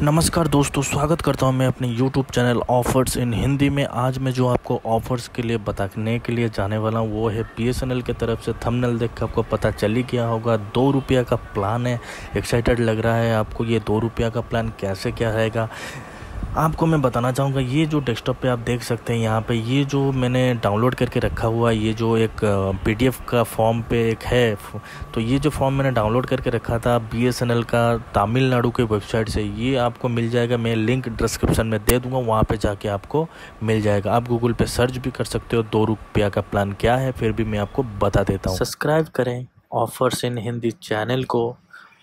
नमस्कार दोस्तों स्वागत करता हूं मैं अपने YouTube channel offers in Hindi में आज मैं जो आपको ऑफर्स के लिए बताने के लिए जाने वाला हूं वो है बी एस की तरफ से थंबनेल देख के आपको पता चल ही गया होगा दो रुपया का प्लान है एक्साइटेड लग रहा है आपको ये दो रुपया का प्लान कैसे क्या रहेगा आपको मैं बताना चाहूँगा ये जो डेस्कटॉप पे आप देख सकते हैं यहाँ पे ये जो मैंने डाउनलोड करके रखा हुआ है ये जो एक पीडीएफ का फॉर्म पे एक है तो ये जो फॉर्म मैंने डाउनलोड करके रखा था बीएसएनएल का तमिलनाडु के वेबसाइट से ये आपको मिल जाएगा मैं लिंक डिस्क्रिप्शन में दे दूँगा वहाँ पर जाके आपको मिल जाएगा आप गूगल पर सर्च भी कर सकते हो दो रुपया का प्लान क्या है फिर भी मैं आपको बता देता हूँ सब्सक्राइब करें ऑफर्स इन हिंदी चैनल को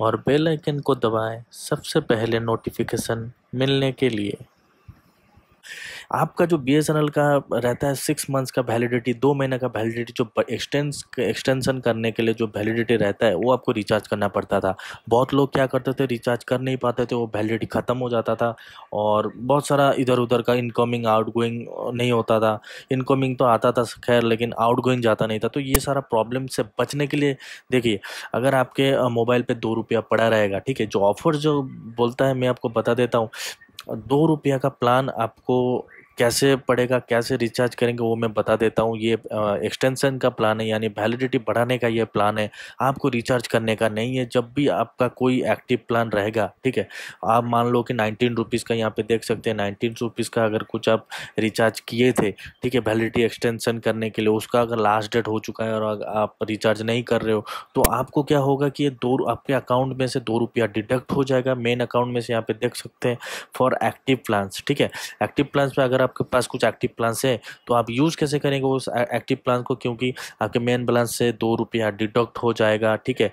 और बेल आइकन को दबाएं सबसे पहले नोटिफिकेशन मिलने के लिए आपका जो बी का रहता है सिक्स मंथ्स का वैलिडिटी दो महीने का वैलिडिटी जो एक्सटेंस एक्सटेंशन करने के लिए जो वैलिडिटी रहता है वो आपको रिचार्ज करना पड़ता था बहुत लोग क्या करते थे रिचार्ज कर नहीं पाते थे वो वैलिडिटी ख़त्म हो जाता था और बहुत सारा इधर उधर का इनकमिंग आउट नहीं होता था इनकमिंग तो आता था खैर लेकिन आउट जाता नहीं था तो ये सारा प्रॉब्लम से बचने के लिए देखिए अगर आपके मोबाइल पर दो रुपया पड़ा रहेगा ठीक है जो ऑफ़र जो बोलता है मैं आपको बता देता हूँ दो रुपया का प्लान आपको कैसे पड़ेगा कैसे रिचार्ज करेंगे वो मैं बता देता हूँ ये एक्सटेंशन का प्लान है यानी वैलिडिटी बढ़ाने का ये प्लान है आपको रिचार्ज करने का नहीं है जब भी आपका कोई एक्टिव प्लान रहेगा ठीक है आप मान लो कि नाइनटीन रुपीज़ का यहाँ पे देख सकते हैं नाइनटीन रुपीज़ का अगर कुछ आप रिचार्ज किए थे ठीक है वैलिडिटी एक्सटेंशन करने के लिए उसका अगर लास्ट डेट हो चुका है और आप रिचार्ज नहीं कर रहे हो तो आपको क्या होगा कि ये दो आपके अकाउंट में से दो रुपया डिडक्ट हो जाएगा मेन अकाउंट में से यहाँ पर देख सकते हैं फॉर एक्टिव प्लान्स ठीक है एक्टिव प्लान्स में अगर आप आपके पास कुछ एक्टिव प्लान्स है तो आप यूज़ कैसे करेंगे उस एक्टिव प्लान को क्योंकि आपके मेन बैलेंस से दो रुपया डिडक्ट हो जाएगा ठीक है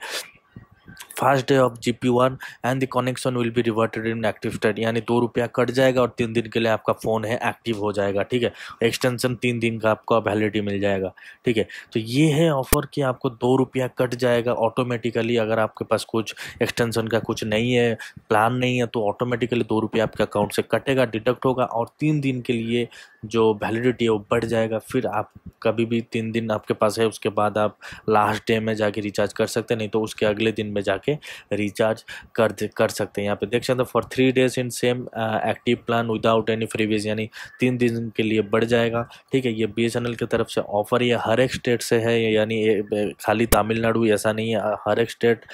first day of G P one and the connection will be reverted in active state यानी दो रुपया कट जाएगा और तीन दिन के लिए आपका फ़ोन है एक्टिव हो जाएगा ठीक है एक्सटेंशन तीन दिन का आपका वैलिडिटी मिल जाएगा ठीक है तो ये है ऑफ़र कि आपको दो रुपया कट जाएगा ऑटोमेटिकली अगर आपके पास कुछ एक्सटेंशन का कुछ नहीं है प्लान नहीं है तो ऑटोमेटिकली दो रुपया आपके अकाउंट से कटेगा डिडक्ट होगा और तीन दिन के लिए जो वैलिडिटी है वो बढ़ जाएगा फिर आप कभी भी तीन दिन आपके पास है उसके बाद आप लास्ट डे में जाके रिचार्ज कर सकते नहीं तो उसके अगले दिन में जाके के रिचार्ज कर कर सकते हैं यहाँ पे देख सकते हैं for three days in same active plan without any freebies यानी तीन दिन के लिए बढ़ जाएगा ठीक है ये बी एस एन एल की तरफ से ऑफर ये हर एक स्टेट से है यानी खाली तमिलनाडु ऐसा नहीं है हर एक स्टेट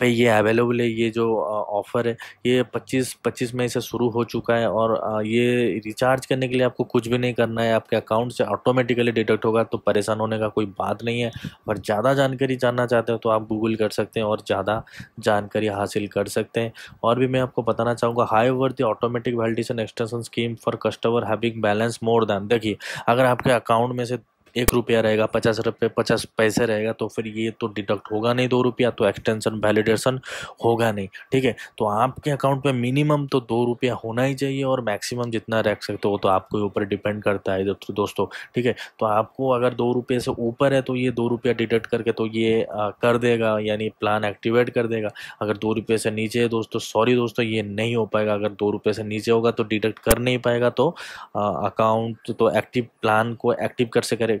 पे ये अवेलेबल है ये जो ऑफ़र है ये पच्चीस पच्चीस मई से शुरू हो चुका है और ये रिचार्ज करने के लिए आपको कुछ भी नहीं करना है आपके अकाउंट से ऑटोमेटिकली डिडक्ट होगा तो परेशान होने का कोई बात नहीं है और ज़्यादा जानकारी जानना चाहते हो तो आप गूगल कर सकते हैं और ज़्यादा जानकारी हासिल कर सकते हैं और भी मैं आपको बताना चाहूँगा however the automatic validation extension scheme for customer having balance more than देखिए अगर आपके अकाउंट में से एक रुपया रहेगा पचास रुपये पचास पैसे रहेगा तो फिर ये तो डिडक्ट होगा नहीं दो रुपया तो एक्सटेंशन वैलिडेशन होगा नहीं ठीक है तो आपके अकाउंट में मिनिमम तो दो रुपया होना ही चाहिए और मैक्सिमम जितना रख सकते हो तो आपके ऊपर डिपेंड करता है दोस्तों ठीक है तो आपको अगर दो रुपये से ऊपर है तो ये दो रुपया डिडक्ट करके तो ये आ, कर देगा यानी प्लान एक्टिवेट कर देगा अगर दो रुपये से नीचे है दोस्तों सॉरी दोस्तों ये नहीं हो पाएगा अगर दो रुपये से नीचे होगा तो डिडक्ट कर नहीं पाएगा तो अकाउंट तो एक्टिव प्लान को एक्टिव कर से करे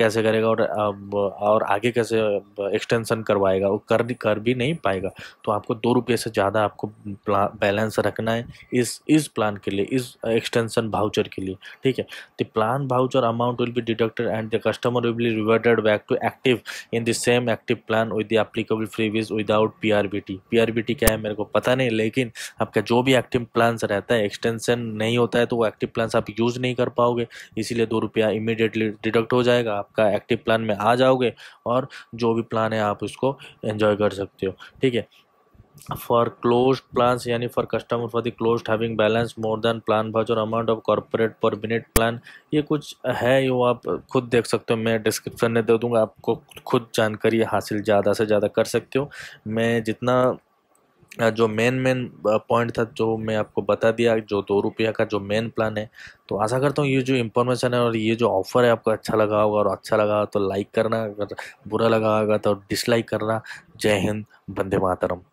कैसे करेगा और और आगे कैसे एक्सटेंशन करवाएगा वो कर कर भी नहीं पाएगा तो आपको दो रुपये से ज़्यादा आपको बैलेंस रखना है इस इस प्लान के लिए इस एक्सटेंशन भाउचर के लिए ठीक है the plan voucher amount will be deducted and the customer will be reverted back to active in the same active plan with the applicable freebies without P R B T P R B T क्या है मेरे को पता नहीं लेकिन आपका जो भी एक्टिव प्लान्स रहता है एक्सटेंशन नहीं होता है तो वो एक्टिव प्लान्स आप यूज़ नहीं कर पाओगे इसीलिए दो रुपया इमीडिएटली डिडक्ट हो जाएगा आप आपका एक्टिव प्लान में आ जाओगे और जो भी प्लान है आप उसको एंजॉय कर सकते हो ठीक है फॉर क्लोज प्लान्स यानी for customer for the close having balance more than plan और amount of corporate per minute plan ये कुछ है वो आप खुद देख सकते हो मैं डिस्क्रिप्शन में दे दूंगा आपको खुद जानकारी हासिल ज़्यादा से ज़्यादा कर सकते हो मैं जितना जो मेन मेन पॉइंट था जो मैं आपको बता दिया जो दो रुपया का जो मेन प्लान है तो आशा करता हूँ ये जो इंफॉर्मेशन है और ये जो ऑफ़र है आपको अच्छा लगा होगा और अच्छा लगा तो लाइक करना अगर बुरा लगा होगा तो डिसलाइक करना जय हिंद बंदे मातरम